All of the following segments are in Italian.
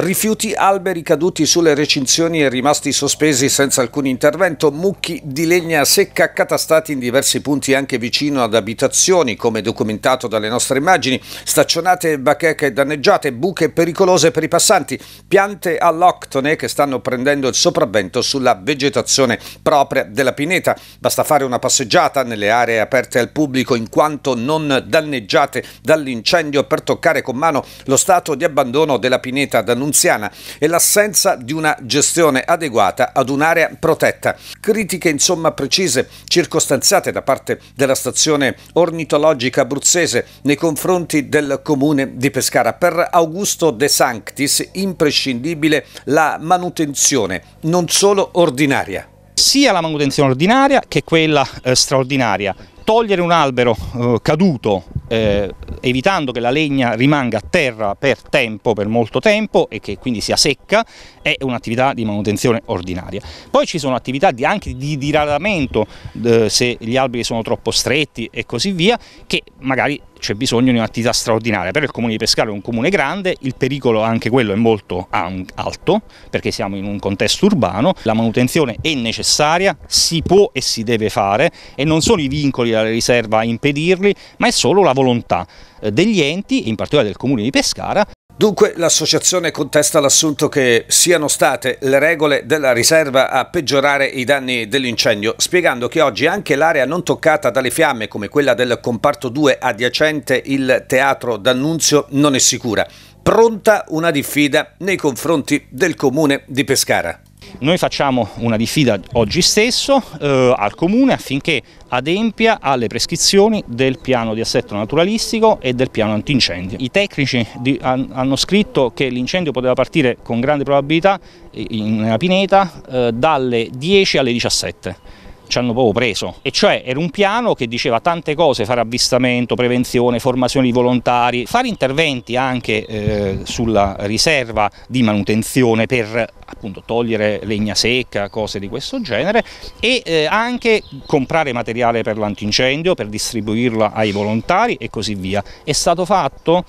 Rifiuti, alberi caduti sulle recinzioni e rimasti sospesi senza alcun intervento, mucchi di legna secca catastati in diversi punti anche vicino ad abitazioni, come documentato dalle nostre immagini, staccionate bacheche danneggiate, buche pericolose per i passanti, piante all'octone che stanno prendendo il sopravvento sulla vegetazione propria della pineta. Basta fare una passeggiata nelle aree aperte al pubblico in quanto non danneggiate dall'incendio per toccare con mano lo stato di abbandono della pineta da annunziana e l'assenza di una gestione adeguata ad un'area protetta. Critiche insomma precise, circostanziate da parte della stazione ornitologica abruzzese nei confronti del comune di Pescara. Per Augusto De Sanctis imprescindibile la manutenzione, non solo ordinaria. Sia la manutenzione ordinaria che quella eh, straordinaria togliere un albero eh, caduto eh, evitando che la legna rimanga a terra per tempo, per molto tempo e che quindi sia secca, è un'attività di manutenzione ordinaria. Poi ci sono attività di, anche di diradamento eh, se gli alberi sono troppo stretti e così via, che magari c'è bisogno di un'attività straordinaria, però il comune di Pescara è un comune grande, il pericolo anche quello è molto alto perché siamo in un contesto urbano, la manutenzione è necessaria, si può e si deve fare e non sono i vincoli della riserva a impedirli, ma è solo la volontà eh, degli enti, in particolare del comune di Pescara, Dunque l'associazione contesta l'assunto che siano state le regole della riserva a peggiorare i danni dell'incendio, spiegando che oggi anche l'area non toccata dalle fiamme, come quella del comparto 2 adiacente il teatro d'annunzio, non è sicura. Pronta una diffida nei confronti del comune di Pescara. Noi facciamo una diffida oggi stesso eh, al Comune affinché adempia alle prescrizioni del piano di assetto naturalistico e del piano antincendio. I tecnici di, han, hanno scritto che l'incendio poteva partire con grande probabilità eh, in, nella pineta eh, dalle 10 alle 17 ci hanno proprio preso e cioè era un piano che diceva tante cose, fare avvistamento, prevenzione, formazione di volontari, fare interventi anche eh, sulla riserva di manutenzione per appunto togliere legna secca, cose di questo genere e eh, anche comprare materiale per l'antincendio, per distribuirla ai volontari e così via. È stato fatto?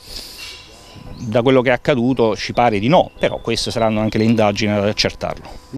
Da quello che è accaduto ci pare di no, però queste saranno anche le indagini ad accertarlo.